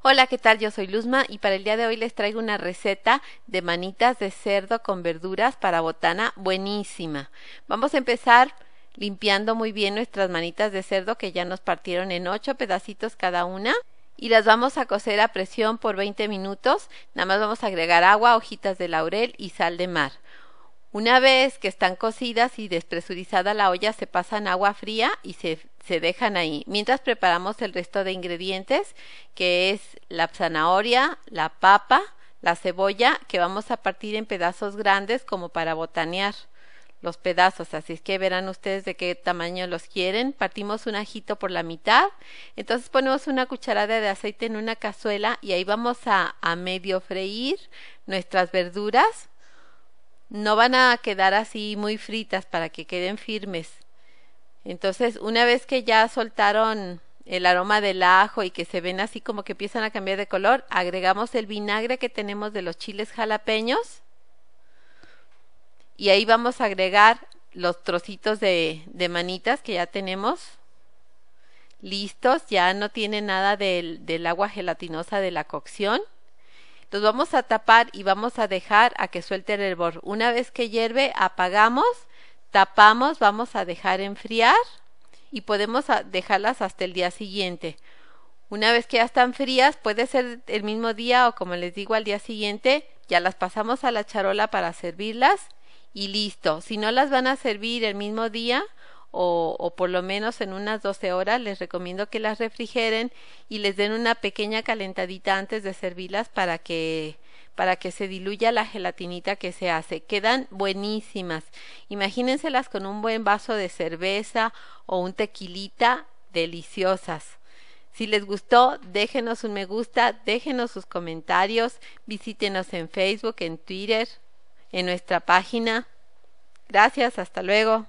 Hola, ¿qué tal? Yo soy Luzma y para el día de hoy les traigo una receta de manitas de cerdo con verduras para botana buenísima. Vamos a empezar limpiando muy bien nuestras manitas de cerdo que ya nos partieron en ocho pedacitos cada una y las vamos a cocer a presión por 20 minutos. Nada más vamos a agregar agua, hojitas de laurel y sal de mar. Una vez que están cocidas y despresurizada la olla se pasan agua fría y se se dejan ahí. Mientras preparamos el resto de ingredientes, que es la zanahoria, la papa, la cebolla, que vamos a partir en pedazos grandes como para botanear los pedazos, así es que verán ustedes de qué tamaño los quieren. Partimos un ajito por la mitad, entonces ponemos una cucharada de aceite en una cazuela y ahí vamos a, a medio freír nuestras verduras. No van a quedar así muy fritas para que queden firmes. Entonces, una vez que ya soltaron el aroma del ajo y que se ven así como que empiezan a cambiar de color, agregamos el vinagre que tenemos de los chiles jalapeños y ahí vamos a agregar los trocitos de, manitas que ya tenemos listos, ya no tiene nada del, agua gelatinosa de la cocción. Los vamos a tapar y vamos a dejar a que suelte el hervor. Una vez que hierve, apagamos tapamos, vamos a dejar enfriar y podemos dejarlas hasta el día siguiente. Una vez que ya están frías, puede ser el mismo día o como les digo al día siguiente, ya las pasamos a la charola para servirlas y listo. Si no las van a servir el mismo día o, o por lo menos en unas 12 horas, les recomiendo que las refrigeren y les den una pequeña calentadita antes de servirlas para que para que se diluya la gelatinita que se hace. Quedan buenísimas. Imagínenselas con un buen vaso de cerveza o un tequilita deliciosas. Si les gustó, déjenos un me gusta, déjenos sus comentarios, visítenos en Facebook, en Twitter, en nuestra página. Gracias, hasta luego.